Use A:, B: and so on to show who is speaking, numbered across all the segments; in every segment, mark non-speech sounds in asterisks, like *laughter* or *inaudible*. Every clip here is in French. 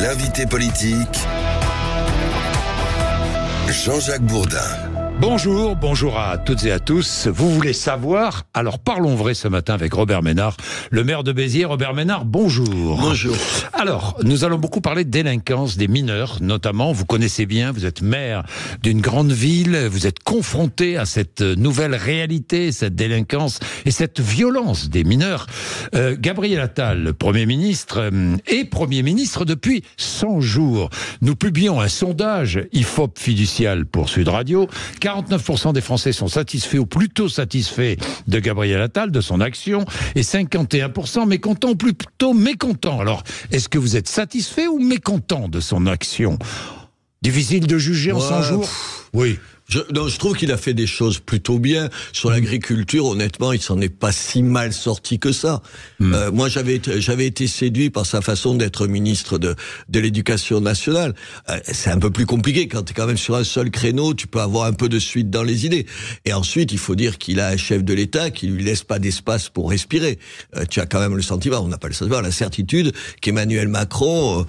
A: l'invité politique, Jean-Jacques Bourdin. Bonjour, bonjour à toutes et à tous. Vous voulez savoir Alors parlons vrai ce matin avec Robert Ménard, le maire de Béziers. Robert Ménard, bonjour. Bonjour. Alors, nous allons beaucoup parler de délinquance des mineurs, notamment. Vous connaissez bien, vous êtes maire d'une grande ville, vous êtes confronté à cette nouvelle réalité, cette délinquance et cette violence des mineurs. Euh, Gabriel Attal, Premier ministre, euh, est Premier ministre depuis 100 jours. Nous publions un sondage IFOP fiducial pour Sud Radio 49% des Français sont satisfaits ou plutôt satisfaits de Gabriel Attal, de son action, et 51% mécontents ou plutôt mécontents. Alors, est-ce que vous êtes satisfait ou mécontent de son action Difficile de juger en 100 jours
B: Oui. Je, je trouve qu'il a fait des choses plutôt bien. Sur mm. l'agriculture, honnêtement, il s'en est pas si mal sorti que ça. Mm. Euh, moi, j'avais j'avais été séduit par sa façon d'être ministre de de l'Éducation nationale. Euh, c'est un peu plus compliqué quand tu es quand même sur un seul créneau. Tu peux avoir un peu de suite dans les idées. Et ensuite, il faut dire qu'il a un chef de l'État qui lui laisse pas d'espace pour respirer. Euh, tu as quand même le sentiment, on n'a pas le sentiment, la certitude qu'Emmanuel Macron,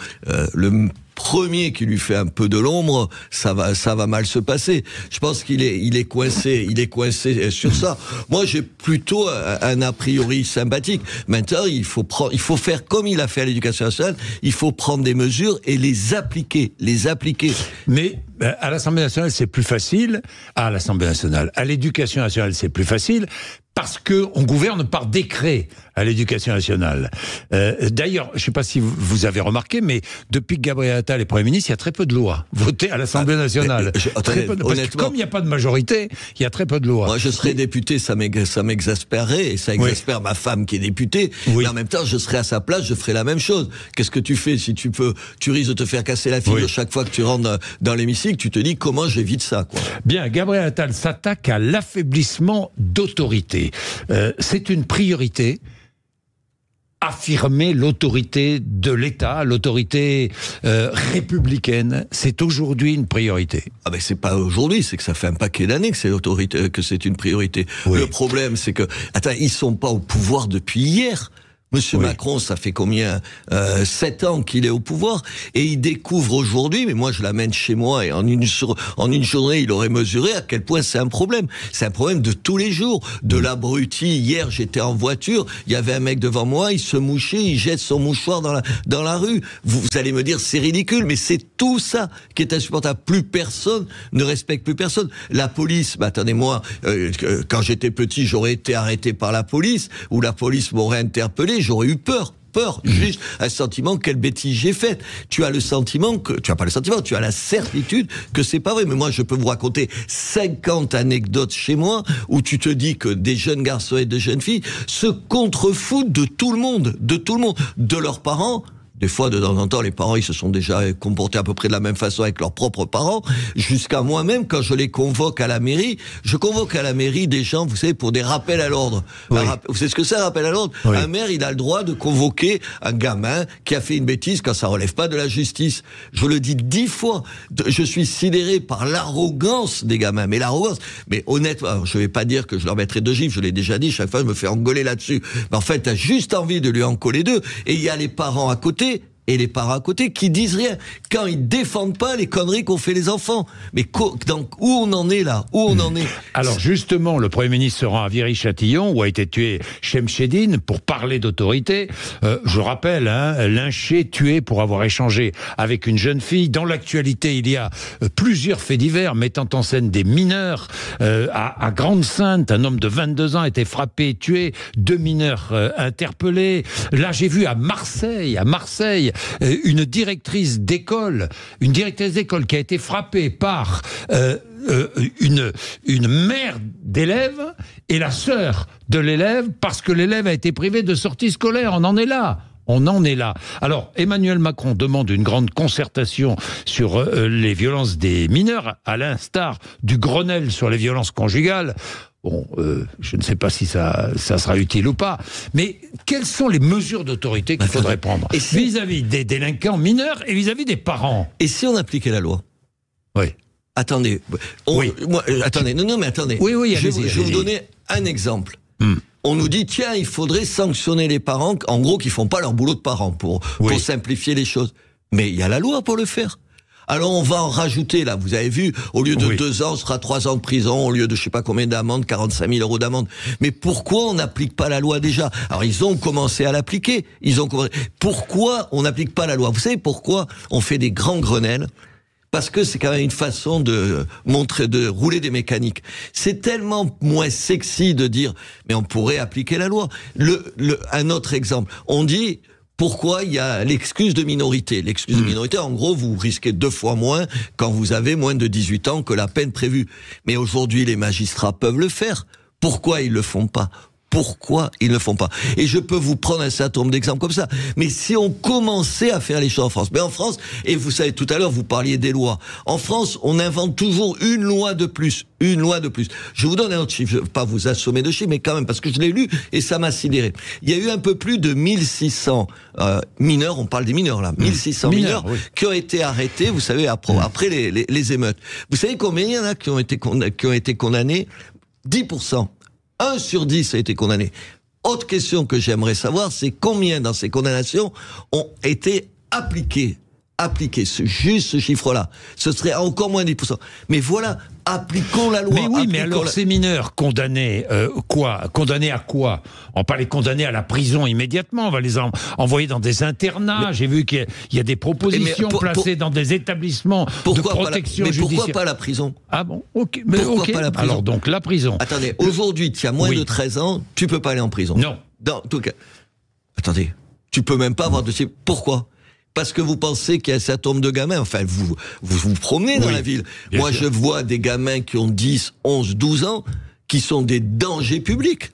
B: le premier qui lui fait un peu de l'ombre, ça va, ça va mal se passer. Je pense qu'il est, il est coincé, il est coincé sur ça. Moi, j'ai plutôt un, a priori sympathique. Maintenant, il faut prendre, il faut faire comme il a fait à l'éducation nationale. Il faut prendre des mesures et les appliquer, les appliquer.
A: Mais euh, à l'Assemblée nationale, c'est plus facile. À l'Assemblée nationale, à l'éducation nationale, c'est plus facile parce que on gouverne par décret à l'éducation nationale. Euh, D'ailleurs, je ne sais pas si vous avez remarqué, mais depuis que Gabriel Attal est Premier ministre, il y a très peu de lois votées à
B: l'Assemblée ah, nationale. parce que comme il n'y a pas de majorité, il y a très peu de lois. Moi, je serais député, ça m'exaspérerait, et ça exaspère ma femme qui est députée. Oui. en même temps, je serais à sa place, je ferais la même chose. Qu'est-ce que tu fais si tu peux Tu risques de te faire casser la figure chaque fois que tu rentres dans l'hémicycle, tu te dis comment j'évite ça. Quoi.
A: Bien, Gabriel Attal s'attaque à l'affaiblissement d'autorité. Euh, c'est une priorité affirmer l'autorité de l'État, l'autorité euh, républicaine, c'est aujourd'hui
B: une priorité. Ah ben c'est pas aujourd'hui, c'est que ça fait un paquet d'années que c'est l'autorité, que c'est une priorité. Le problème, c'est que attends, ils sont pas au pouvoir depuis hier. Monsieur Macron, ça fait combien euh, Sept ans qu'il est au pouvoir et il découvre aujourd'hui, mais moi je l'amène chez moi et en une, en une journée il aurait mesuré à quel point c'est un problème. C'est un problème de tous les jours, de l'abruti. Hier j'étais en voiture, il y avait un mec devant moi, il se mouchait, il jette son mouchoir dans la, dans la rue. Vous, allez me dire c'est ridicule, mais c'est tout ça qui est insupportable. Plus personne ne respecte plus personne. La police, bah, attendez-moi, euh, quand j'étais petit j'aurais été arrêté par la police ou la police m'aurait interpellé j'aurais eu peur peur, mmh. juste un sentiment quelle bêtise j'ai faite. Tu as le sentiment que tu as pas le sentiment, tu as la certitude que c'est pas vrai. Mais moi, je peux vous raconter 50 anecdotes chez moi où tu te dis que des jeunes garçons et des jeunes filles se contrefoutent de tout le monde, de tout le monde, de leurs parents, des fois, de temps en temps, les parents, ils se sont déjà comportés à peu près de la même façon avec leurs propres parents, jusqu'à moi-même, quand je les convoque à la mairie, je convoque à la mairie des gens, vous savez, pour des rappels à l'ordre. Vous savez ce que c'est, un rappel à l'ordre Un maire, il a le droit de convoquer un gamin qui a fait une bêtise quand ça relève pas de la justice. Je le dis dix fois, je suis sidéré par l'arrogance des gamins, mais l'arrogance, mais honnêtement, je vais pas dire que je leur mettrai deux gifles, je l'ai déjà dit, chaque fois je me fais engoler là-dessus. Mais en fait, as juste envie de lui en coller deux, et il y a les parents à côté et les parents à côté qui disent rien quand ils défendent pas les conneries qu'ont fait les enfants. Mais donc où on en est là Où on en est
A: *laughs* Alors justement, le Premier ministre se rend à Viry-Châtillon où a été tué Chemsheddin pour parler d'autorité. Euh, je rappelle, hein, lynché, tué pour avoir échangé avec une jeune fille. Dans l'actualité, il y a euh, plusieurs faits divers mettant en scène des mineurs. Euh, à, Grande-Sainte, un homme de 22 ans a été frappé tué. Deux mineurs interpellés. Là, j'ai vu à Marseille, à Marseille, euh, une directrice d'école, une directrice d'école qui a été frappée par euh, euh, une, une mère d'élève et la sœur de l'élève parce que l'élève a été privé de sortie scolaire. On en est là. On en est là. Alors, Emmanuel Macron demande une grande concertation sur les violences des mineurs, à l'instar du Grenelle sur les violences conjugales. Bon, euh, je ne sais pas si ça, sera utile ou pas, mais quelles sont les mesures d'autorité qu'il faudrait
B: prendre vis-à-vis des délinquants mineurs et vis-à-vis des parents Et si on appliquait la loi Oui. Attendez, euh, attendez, non, non, mais attendez. Oui, oui, je, vais vous donner un exemple. Hmm. On nous dit tiens, il faudrait sanctionner les parents, en gros, qui font pas leur boulot de parents pour simplifier les choses. Mais il y a la loi pour le faire. Alors on va en rajouter là. Vous avez vu, au lieu de deux ans, ce sera trois ans de prison. Au lieu de je sais pas combien d'amende, 45 000 euros d'amende. Mais pourquoi on n'applique pas la loi déjà Alors ils ont commencé à l'appliquer. Ils ont commencé. Pourquoi on n'applique pas la loi Vous savez pourquoi on fait des grands grenelles parce que c'est quand même une façon de montrer, de rouler des mécaniques. C'est tellement moins sexy de dire, mais on pourrait appliquer la loi. Le, le, un autre exemple, on dit, pourquoi il y a l'excuse de minorité L'excuse de hmm. minorité, en gros, vous risquez deux fois moins quand vous avez moins de 18 ans que la peine prévue. Mais aujourd'hui, les magistrats peuvent le faire. Pourquoi ils le font pas pourquoi ils ne font pas. Et je peux vous prendre un certain nombre d'exemples comme ça. Mais si on commençait à faire les choses en France, mais en France, et vous savez, tout à l'heure, vous parliez des lois. En France, on invente toujours une loi de plus, une loi de plus. Je vous donne un autre chiffre, je ne vais pas vous assommer de chiffres, mais quand même, parce que je l'ai lu et ça m'a sidéré. Il y a eu un peu plus de 1600 euh, mineurs, on parle des mineurs là, 1600 mmh. mineurs, qui ont été arrêtés, vous savez, après, mmh. les, émeutes. Vous savez combien il y en a qui ont été condamnés 10%. 1 sur 10 a été condamné. Autre question que j'aimerais savoir, c'est combien dans ces condamnations ont été appliquées appliquer ce, juste ce chiffre-là. Ce serait encore moins 10%. Mais voilà, appliquons la loi. Mais oui, mais alors ces
A: mineurs condamnés, euh, quoi Condamnés à quoi On va pas les condamner à la prison immédiatement, on va les envoyer dans des internats. J'ai vu qu'il y, a des propositions eh, placées dans des établissements de protection mais Pourquoi pas la
B: prison Ah bon Ok. Mais pourquoi pas la prison Alors donc la prison. Attendez, aujourd'hui, tu as moins de 13 ans, tu peux pas aller en prison. Non. Dans tout cas. Attendez, tu peux même pas avoir de... Pourquoi parce que vous pensez qu'il y a cet nombre de gamins. Enfin, vous vous, promenez dans la ville. Moi, je vois des gamins qui ont 10, 11, 12 ans, qui sont des dangers publics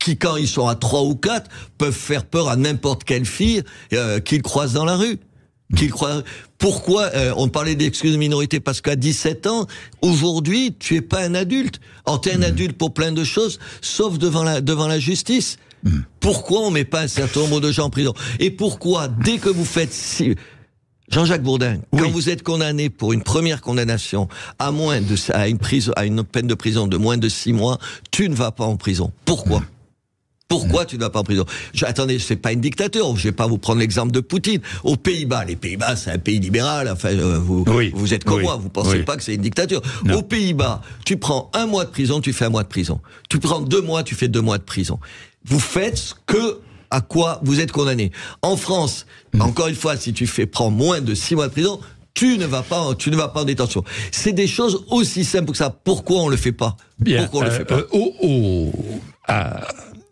B: qui, quand ils sont à 3 ou 4, peuvent faire peur à n'importe quelle fille euh, qu'ils croisent dans la rue. Qu'ils croient. Pourquoi euh, on parlait d'excuse de minorité Parce qu'à 17 ans, aujourd'hui, tu es pas un adulte. Or, tu es un hmm. adulte pour plein de choses, sauf devant la, devant la justice. Pourquoi on met pas un certain nombre de gens en prison Et pourquoi, dès que vous faites... Jean-Jacques Bourdin, quand vous êtes condamné pour une première condamnation à moins de une à une peine de prison de moins de six mois, tu ne vas pas en prison. Pourquoi Pourquoi tu ne vas pas en prison je, ce c'est pas une dictature. Je vais pas vous prendre l'exemple de Poutine. Aux Pays-Bas, les Pays-Bas, c'est un pays libéral. Enfin, euh, vous, vous êtes comme moi. Vous pensez pas que c'est une dictature. Aux Pays-Bas, tu prends un mois de prison, tu fais un mois de prison. Tu prends deux mois, tu fais deux mois de prison vous faites que à quoi vous êtes condamné. En France, hmm. encore une fois, si tu fais prends moins de six mois de prison, tu ne vas pas, tu ne vas pas en détention. C'est des choses aussi simples que ça. Pourquoi on le fait pas Pourquoi on le fait pas
A: euh, euh,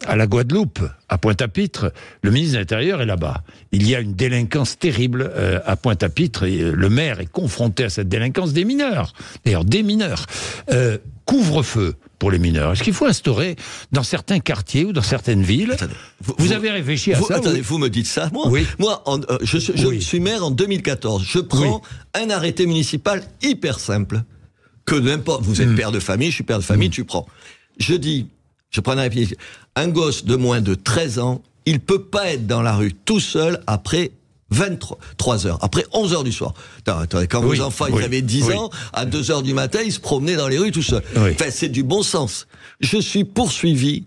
A: à, la Guadeloupe, à Pointe-à-Pitre, le ministre de l'Intérieur est là-bas. Il y a une délinquance terrible euh, à Pointe-à-Pitre. Le maire est confronté à cette délinquance des mineurs. D'ailleurs, des mineurs. Couvre-feu pour les mineurs Est-ce qu'il faut
B: instaurer dans certains quartiers ou dans certaines villes
A: vous, avez réfléchi à ça vous...
B: me dites ça Moi, moi euh, je, suis maire en 2014. Je prends un arrêté municipal hyper simple. Que n'importe. Vous êtes hmm. père de famille, je suis père de famille, hmm. tu prends. Je dis, je prends un arrêté. Un gosse de moins de 13 ans, il peut pas être dans la rue tout seul après 23 heures, après 11 h du soir. Quand vos enfants, ils avaient 10 ans, à 2 heures du matin, ils se promenaient dans les rues tout seuls. Enfin, c'est du bon sens. Je suis poursuivi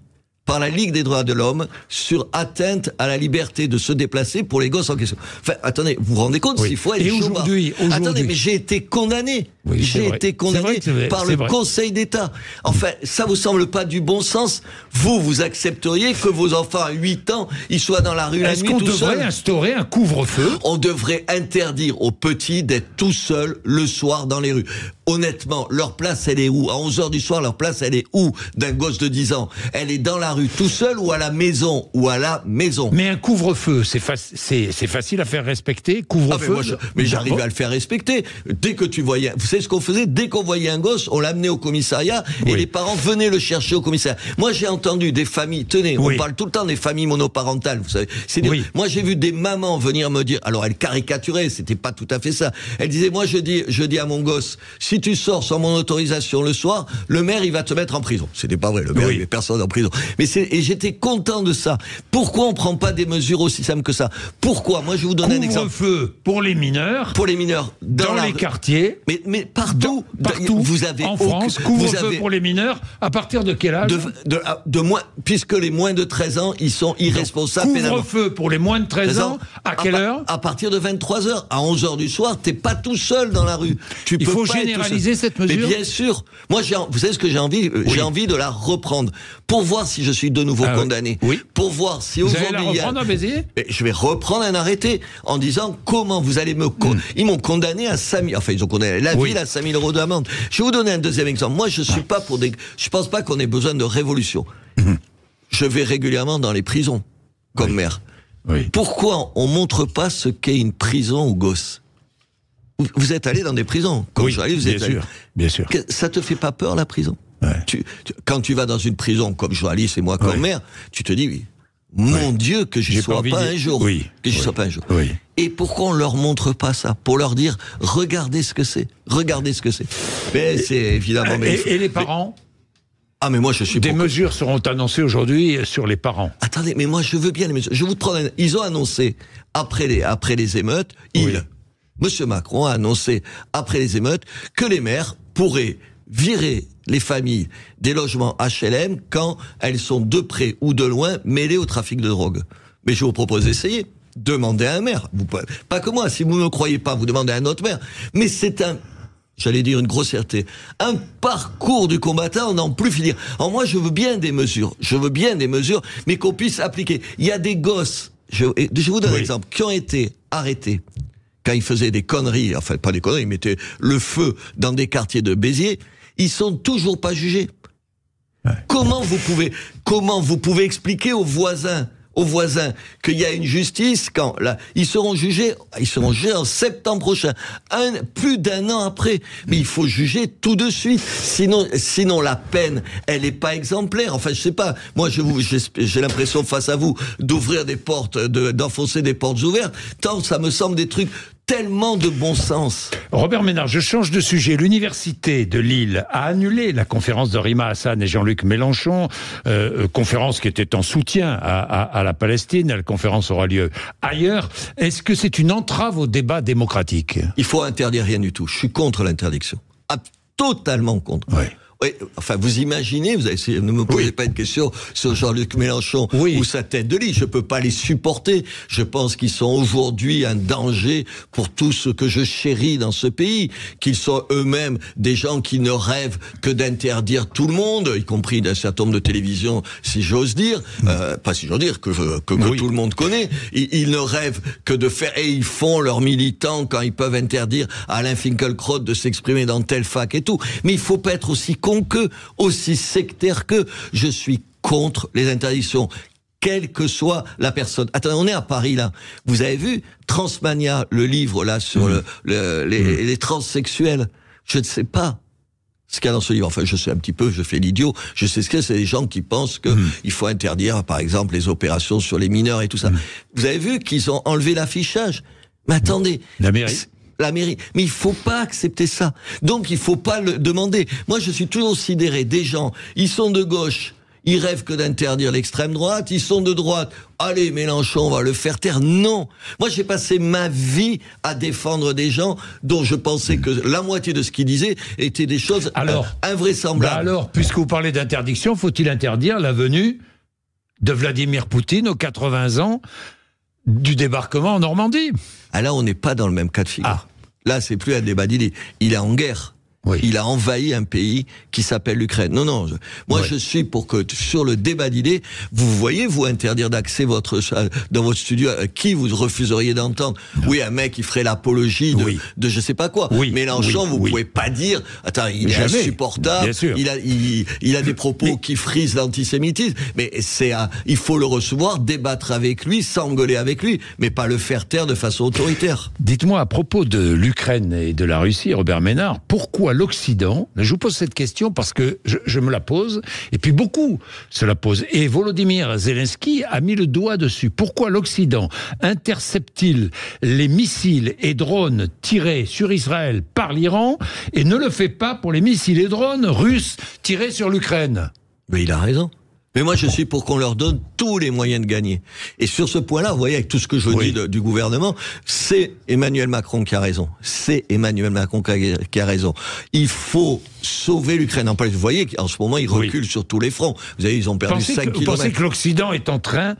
B: par la Ligue des droits de l'homme sur atteinte à la liberté de se déplacer pour les gosses en question. Enfin, attendez, vous vous rendez compte s'il faut aujourd'hui, Attendez, mais j'ai été condamné. j'ai été condamné par le Conseil d'État. Enfin, ça vous semble pas du bon sens Vous, vous accepteriez que vos enfants à 8 ans, ils soient dans la rue la nuit tout seuls Est-ce qu'on devrait instaurer un couvre-feu On devrait interdire aux petits d'être tout seuls le soir dans les rues honnêtement, leur place, elle est où À 11h du soir, leur place, elle est où d'un gosse de 10 ans Elle est dans la rue tout seul ou à la maison ou à la maison.
A: Mais un couvre-feu, c'est
B: facile à faire respecter. Ah, couvre-feu. mais j'arrive à le faire respecter. Dès que tu voyais, vous savez ce qu'on faisait Dès qu'on voyait un gosse, on l'amenait au commissariat et les parents venaient le chercher au commissariat. Moi, j'ai entendu des familles. Tenez, on parle tout le temps des familles monoparentales. Vous savez. Moi, j'ai vu des mamans venir me dire. Alors, elles caricaturaient. C'était pas tout à fait ça. elle disait moi, je dis, je dis à mon gosse, si tu sors sans mon autorisation le soir, le maire, il va te mettre en prison. C'était pas vrai. Le maire, il met personne en prison. Mais et j'étais content de ça. Pourquoi on prend pas des mesures aussi simples que ça Pourquoi Moi, je vous donne un exemple.
A: feu pour les mineurs. Pour les mineurs. Dans, les
B: quartiers. Mais, partout. Vous avez en France, couvre-feu avez... pour les mineurs. À partir de quel âge ah, de, moins, puisque les moins de 13 ans, ils sont irresponsables. Couvre-feu pour les moins de 13, ans, À quelle heure À partir de 23 h À 11 h du soir, t'es pas tout seul dans la rue. Tu Il faut généraliser cette mesure. Mais bien sûr. Moi, vous savez ce que j'ai envie J'ai envie de la reprendre pour voir si je suis de nouveau ah condamné. Oui. Pour voir si aujourd'hui. A... Je vais reprendre un arrêté en disant comment vous allez me. Con... Hmm. Ils m'ont condamné à 5000. Enfin, ils ont condamné la ville à 5000 euros d'amende. Je vais vous donner un deuxième exemple. Moi, je suis pas pour des. Je pense pas qu'on ait besoin de révolution. Hmm. Je vais régulièrement dans les prisons comme maire. Pourquoi on montre pas ce qu'est une prison aux gosses vous êtes allé dans des prisons, comme oui, je suis allé, vous êtes bien sûr, bien sûr. Ça te fait pas peur la prison quand tu vas dans une prison comme journaliste et moi comme maire, tu te dis, mon Dieu, que je ne sois, pas un jour. Que je sois pas un jour. Et pourquoi on ne leur montre pas ça Pour leur dire, regardez ce que c'est. Regardez ce que c'est. c'est évidemment. Ah, et, les parents Ah mais moi je suis des mesures seront annoncées aujourd'hui euh, sur les parents. Attendez, mais moi je veux bien les mesures. Je vous ils ont annoncé après les après les émeutes, il Monsieur Macron a annoncé après les émeutes que les maires pourraient virer les familles des logements HLM quand elles sont de près ou de loin mêlées au trafic de drogue. Mais je vous propose d'essayer. Demandez à un maire. Vous pouvez, pas que moi. Si vous ne me croyez pas, vous demandez à un autre maire. Mais c'est un, j'allais dire une grossièreté, un parcours du combattant, on n'en plus finir. Alors moi, je veux bien des mesures. Je veux bien des mesures, mais qu'on puisse appliquer. Il y a des gosses, je, je vous donne un exemple, qui ont été arrêtés quand ils faisaient des conneries, enfin pas des conneries, ils mettaient le feu dans des quartiers de Béziers, ils sont toujours pas jugés. Comment vous pouvez, comment vous pouvez expliquer aux voisins, aux voisins qu'il y a une justice quand là, ils seront jugés, ils seront en septembre prochain, plus d'un an après. Mais il faut juger tout de suite, sinon, sinon la peine, elle n'est pas exemplaire. Enfin, je sais pas. Moi, j'ai l'impression face à vous d'ouvrir des portes, d'enfoncer des portes ouvertes. Tant ça me semble des trucs tellement de bon sens. Robert Ménard, je change
A: de sujet. L'université de Lille a annulé la conférence de Rima Hassan et Jean-Luc Mélenchon, euh, euh, conférence qui était en soutien à, la Palestine. La conférence aura lieu
B: ailleurs. Est-ce que c'est une entrave au débat démocratique Il faut interdire rien du tout. Je suis contre l'interdiction. Ah, totalement contre. Oui, enfin, vous imaginez, vous avez, ne me posez pas une question sur Jean-Luc Mélenchon ou sa tête de lit. Je ne peux pas les supporter. Je pense qu'ils sont aujourd'hui un danger pour tout ce que je chéris dans ce pays. Qu'ils sont eux-mêmes des gens qui ne rêvent que d'interdire tout le monde, y compris d'un certain nombre de télévisions, si j'ose dire, mm. euh, pas si j'ose dire, que, que, tout le monde connaît. Ils, ne rêvent que de faire, et ils font leurs militants quand ils peuvent interdire à Alain Finkielkraut de s'exprimer dans telle fac et tout. Mais il faut pas être aussi con que, aussi sectaire que, je suis contre les interdictions quelle que soit la personne. Attendez, on est à Paris là. Vous avez vu Transmania, le livre là sur mmh. mmh. les, transsexuels. Je ne sais pas ce qu'il y a dans ce livre. Enfin, je sais un petit peu, je fais l'idiot. Je sais ce que c'est. des gens qui pensent qu'il mmh. faut interdire, par exemple, les opérations sur les mineurs et tout ça. Vous avez vu qu'ils ont enlevé l'affichage. Mais attendez. La mairie la mairie. Mais il faut pas accepter ça. Donc il faut pas le demander. Moi, je suis toujours sidéré des gens. Ils sont de gauche. Ils rêvent que d'interdire l'extrême droite. Ils sont de droite. Allez, Mélenchon, on va le faire taire. Non. Moi, j'ai passé ma vie à défendre des gens dont je pensais que la moitié de ce qu'ils disaient était des choses euh, alors, invraisemblables. Bah alors,
A: puisque vous parlez d'interdiction, faut-il interdire la venue de Vladimir Poutine aux 80 ans du
B: débarquement en Normandie. Ah là, on n'est pas dans le même cas de figure. Ah. Là, c'est plus un débat Il est en guerre. Il a envahi un pays qui s'appelle l'Ukraine. Non, non. moi, je suis pour que sur le débat d'idées, vous voyez vous interdire d'accès votre dans votre studio à qui vous refuseriez d'entendre. Oui, un mec qui ferait l'apologie de, je sais pas quoi. Oui. Mélenchon, vous pouvez pas dire. Attends, il est insupportable. Il a il, a des propos qui frisent l'antisémitisme. Mais c'est à, il faut le recevoir, débattre avec lui, s'engueuler avec lui, mais pas le faire taire de façon autoritaire.
A: Dites-moi à propos de l'Ukraine et de la Russie, Robert Ménard, pourquoi l'Occident Je vous pose cette question parce que je, je, me la pose, et puis beaucoup se la posent. Et Volodymyr Zelensky a mis le doigt dessus. Pourquoi l'Occident intercepte-t-il les missiles et drones tirés sur Israël par l'Iran
B: et ne le fait pas pour les missiles et drones russes tirés sur l'Ukraine Mais il a raison. Mais moi, je suis pour qu'on leur donne tous les moyens de gagner. Et sur ce point-là, vous voyez, avec tout ce que je dis du gouvernement, c'est Emmanuel Macron qui a raison. C'est Emmanuel Macron qui a, raison. Il faut sauver l'Ukraine. Vous voyez qu'en ce moment, ils reculent sur tous les fronts. Vous savez, ils ont perdu 5 que, Vous pensez que l'Occident est en train,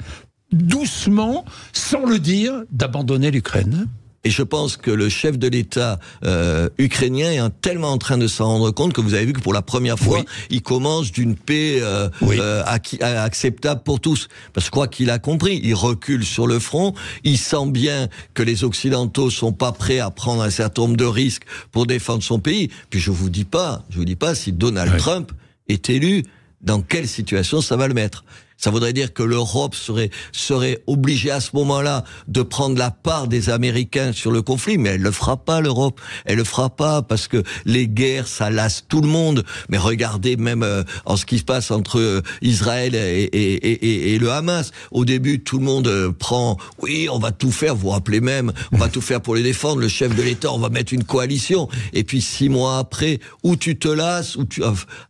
B: doucement, sans le dire, d'abandonner l'Ukraine et je pense que le chef de l'État euh, ukrainien est tellement en train de s'en rendre compte que vous avez vu que pour la première fois, il commence d'une paix euh, euh, acceptable pour tous. Parce que je crois qu'il a compris. Il recule sur le front. Il sent bien que les Occidentaux sont pas prêts à prendre un certain nombre de risques pour défendre son pays. Puis je vous dis pas, je vous dis pas si Donald Trump est élu, dans quelle situation ça va le mettre. Ça voudrait dire que l'Europe serait, serait obligée à ce moment-là de prendre la part des Américains sur le conflit, mais elle le fera pas, l'Europe. Elle le fera pas parce que les guerres, ça lasse tout le monde. Mais regardez même euh, en ce qui se passe entre euh, Israël et, et, et, le Hamas. Au début, tout le monde euh, prend, oui, on va tout faire, vous vous rappelez même, on va tout faire pour les défendre, le chef de l'État, on va mettre une coalition. Et puis six mois après, où tu te lasses, où tu,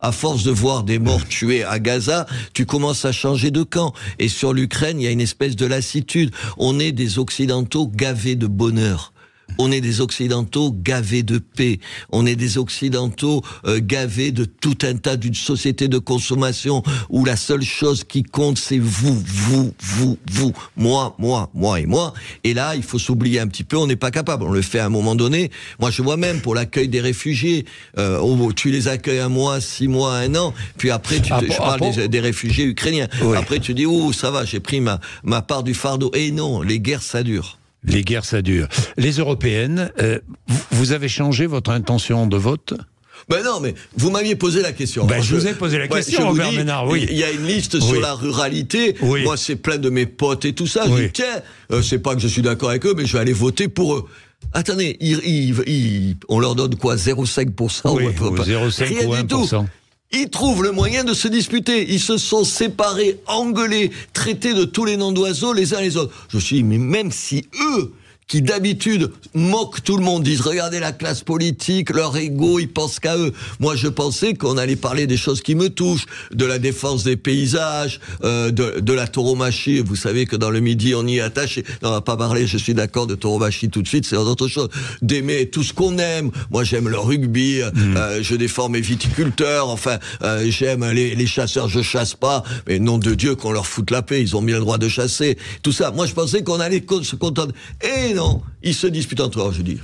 B: à force de voir des morts tués à Gaza, tu commences à changer de camp. Et sur l'Ukraine, il y a une espèce de lassitude. On est des Occidentaux gavés de bonheur on est des Occidentaux gavés de paix, on est des Occidentaux euh, gavés de tout un tas d'une société de consommation où la seule chose qui compte, c'est vous, vous, vous, vous, moi, moi, moi et moi. Et là, il faut s'oublier un petit peu, on n'est pas capable. On le fait à un moment donné. Moi, je vois même pour l'accueil des réfugiés, euh, oh, tu les accueilles un mois, six mois, un an, puis après, tu ah, je ah, parle des, réfugiés ukrainiens. Après, tu dis, oh, ça va, j'ai pris ma, ma part du fardeau. Et non, les guerres, ça dure. Les guerres, ça dure.
A: Les européennes, euh, vous avez changé votre intention de vote
B: ben non, mais vous m'aviez posé la question. Ben je, vous ai posé la question, Robert oui. Il y a une liste sur la ruralité. Moi, c'est plein de mes potes et tout ça. Je dis, tiens, euh, c'est pas que je suis d'accord avec eux, mais je vais aller voter pour eux. Attendez, ils, on leur donne quoi 0,5% ou 0,5 ou 1% ils trouvent le moyen de se disputer. Ils se sont séparés, engueulés, traités de tous les noms d'oiseaux les uns les autres. Je suis dit, mais même si eux qui d'habitude moquent tout le monde, disent regardez la classe politique, leur ego, ils pensent qu'à eux. Moi, je pensais qu'on allait parler des choses qui me touchent, de la défense des paysages, euh, de, de, la tauromachie. Vous savez que dans le Midi, on y est attaché. on va pas parler, je suis d'accord, de tauromachie tout de suite, c'est autre chose. D'aimer tout ce qu'on aime. Moi, j'aime le rugby, euh, mm. euh, je défends mes viticulteurs, enfin, j'aime les, les chasseurs, je chasse pas, mais nom de Dieu qu'on leur foute la paix, ils ont bien le droit de chasser. Tout ça. Moi, je pensais qu'on allait se contenter ils se disputent entre eux. Je dis,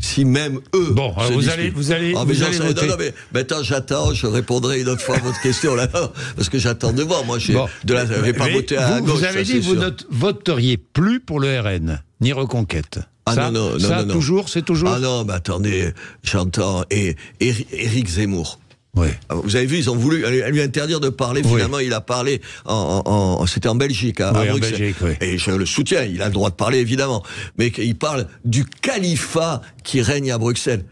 B: si même eux. Bon, vous allez, vous allez. Ah, mais Non, mais maintenant j'attends, je répondrai une autre fois à votre *laughs* question là, parce que j'attends de voir. Moi, je bon, de la, pas voté à vous, gauche. Vous avez dit que vous ne
A: voteriez plus pour le RN, ni Reconquête. Ah non, non, non,
B: toujours, c'est toujours. Ah non, mais attendez, j'entends e- Éric Zemmour. Ah, vous avez vu, ils ont voulu euh, lui interdire de parler. Finalement, il a parlé. En, en, c'était en Belgique, à, Bruxelles. Belgique, Et je le soutiens. Il a le droit de parler, évidemment. Mais il parle du califat qui règne à Bruxelles.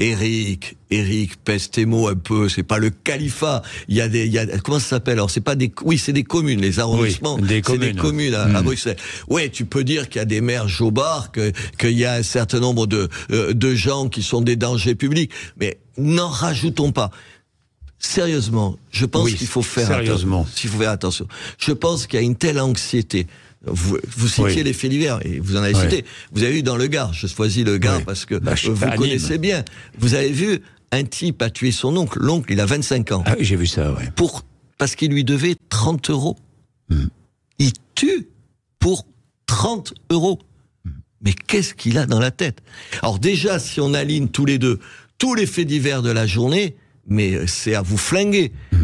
B: Eric, Eric, pèse tes mots un peu, c'est pas le califat. Il y a des, comment ça s'appelle Alors c'est pas des, oui, c'est des communes, les arrondissements, des c'est des communes à, hmm. Bruxelles. Oui, tu peux dire qu'il y a des maires jobards, que qu'il y a un certain nombre de euh, de gens qui sont des dangers publics, mais n'en rajoutons pas. Sérieusement, je pense qu'il faut faire sérieusement. S'il faut faire attention, je pense qu'il y a une telle anxiété vous, vous citiez les faits divers et vous en avez cité. Vous avez eu dans le Gard, je choisis le Gard parce que bah, vous connaissez bien. Vous avez vu un type a tué son oncle. L'oncle, il a 25 ans. Ah j'ai vu ça, Pour, parce qu'il lui devait 30 euros. Hmm. Il tue pour 30 euros. Hmm. Mais qu'est-ce qu'il a dans la tête Alors déjà, si on aligne tous les deux tous les faits divers de la journée, mais c'est à vous flinguer. Hmm.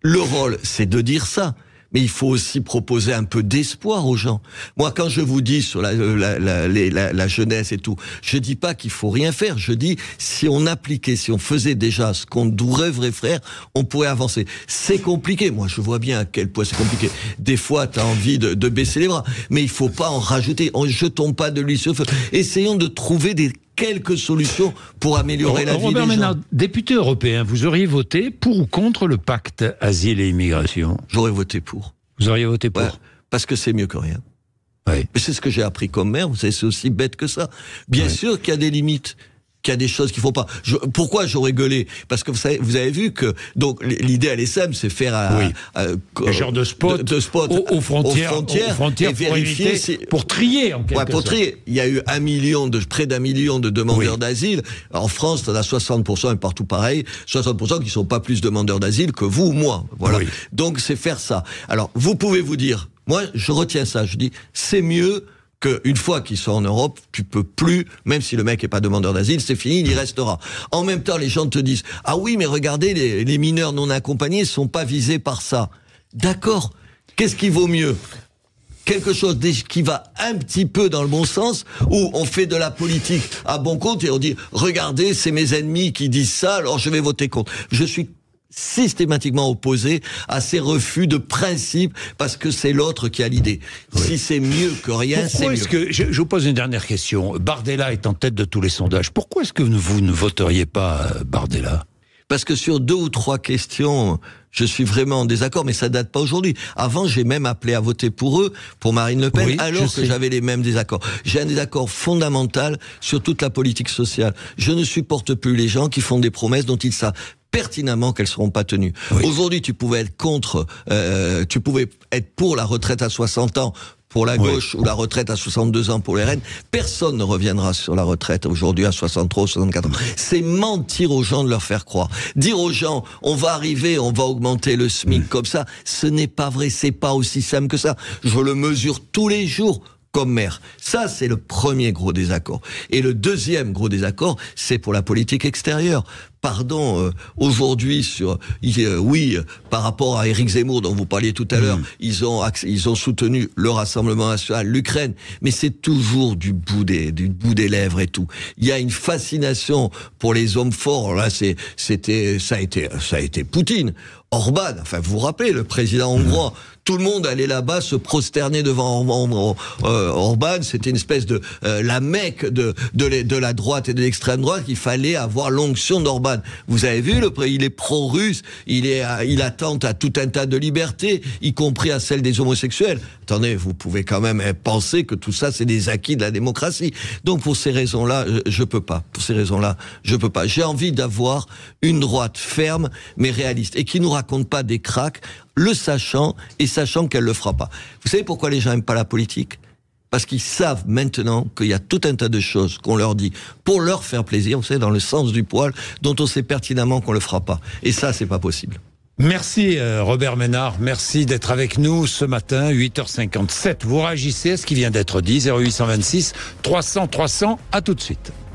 B: Le rôle, c'est de dire ça mais il faut aussi proposer un peu d'espoir aux gens. Moi, quand je vous dis sur euh, la, jeunesse et tout, je dis pas qu'il faut rien faire. Je dis si on appliquait, si on faisait déjà ce qu'on devrait faire, on pourrait avancer. C'est compliqué. Moi, je vois bien à quel point c'est compliqué. Des fois, tu as envie de, baisser les bras, mais il faut pas en rajouter. On jetons pas de l'huile sur le feu. Essayons de trouver des quelques solutions pour améliorer la vie Robert
A: député européen, vous auriez voté pour ou contre le pacte asile et immigration
B: J'aurais voté pour. Vous auriez voté pour Parce que c'est mieux que rien. Oui. Mais c'est ce que j'ai appris comme maire, vous savez, c'est aussi bête que ça. Bien sûr qu'il y a des limites qu'il y a des choses qu'il faut pas. Je, pourquoi j'aurais gueulé Parce que vous, savez, vous avez vu que donc l'idée à l'ESM, e c'est faire euh, euh, un genre de spot, de, aux, frontières, et vérifier pour, trier en quelque ouais, pour trier. Il y a eu un million de près d'un million de demandeurs d'asile en France. On a 60 et partout pareil, 60 qui sont pas plus demandeurs d'asile que vous ou moi. Voilà. Donc c'est faire ça. Alors vous pouvez vous dire, moi je retiens ça. Je dis c'est mieux qu'une fois qu'ils sont en Europe, tu peux plus, même si le mec n'est pas demandeur d'asile, c'est fini, il y restera. En même temps, les gens te disent, ah oui, mais regardez, les, mineurs non accompagnés ne sont pas visés par ça. D'accord. Qu'est-ce qui vaut mieux quelque chose qui va un petit peu dans le bon sens, où on fait de la politique à bon compte et on dit, regardez, c'est mes ennemis qui disent ça, alors je vais voter contre. Je suis systématiquement opposé à ces refus de principe parce que c'est l'autre qui a l'idée. Si c'est mieux que rien, c'est mieux. -ce que,
A: je, je, vous pose une dernière question. Bardella est en tête de tous les sondages. Pourquoi est-ce que
B: vous ne voteriez pas euh, Bardella Parce que sur deux ou trois questions, je suis vraiment en désaccord, mais ça date pas aujourd'hui. Avant, j'ai même appelé à voter pour eux, pour Marine Le Pen, alors que j'avais les mêmes désaccords. J'ai un désaccord fondamental sur toute la politique sociale. Je ne supporte plus les gens qui font des promesses dont ils savent pertinemment qu'elles seront pas tenues. Aujourd'hui, tu pouvais être contre, euh, tu pouvais être pour la retraite à 60 ans pour la gauche ou la retraite à 62 ans pour les reines. Personne ne reviendra sur la retraite aujourd'hui à 63 ou 64 ans. C'est mentir aux gens de leur faire croire. Dire aux gens, on va arriver, on va augmenter le SMIC comme ça, ce n'est pas vrai, c'est pas aussi simple que ça. Je le mesure tous les jours comme maire. Ça, c'est le premier gros désaccord. Et le deuxième gros désaccord, c'est pour la politique extérieure. Pardon, euh, aujourd'hui, sur euh, oui, euh, par rapport à Éric Zemmour dont vous parliez tout à l'heure, mm. ils ont ils ont soutenu le Rassemblement national, l'Ukraine, mais c'est toujours du bout des du bout des lèvres et tout. Il y a une fascination pour les hommes forts. Là, c'est c'était ça a été ça a été Poutine, Orban. Enfin, vous vous rappelez le président hongrois. Mm tout le monde allait là-bas se prosterner devant euh, Orban. C'était une espèce de euh, la mecque de, de, la droite et de l'extrême droite. Il fallait avoir l'onction d'Orban. Vous avez vu, le, il est pro-russe, il, est, euh, il attente à tout un tas de libertés, y compris à celle des homosexuels. Attendez, vous pouvez quand même penser que tout ça, c'est des acquis de la démocratie. Donc pour ces raisons-là, je peux pas. Pour ces raisons-là, je peux pas. J'ai envie d'avoir une droite ferme mais réaliste et qui nous raconte pas des cracks le sachant et sachant qu'elle le fera pas. Vous savez pourquoi les gens n'aiment pas la politique parce qu'ils savent maintenant qu'il y a tout un tas de choses qu'on leur dit pour leur faire plaisir, vous savez, dans le sens du poil, dont on sait pertinemment qu'on le fera pas. Et ça, c'est pas possible.
A: Merci euh, Robert Ménard, merci d'être avec nous ce matin, 8h57. Vous réagissez à ce qui vient d'être dit, 0826 300 300, à tout de suite.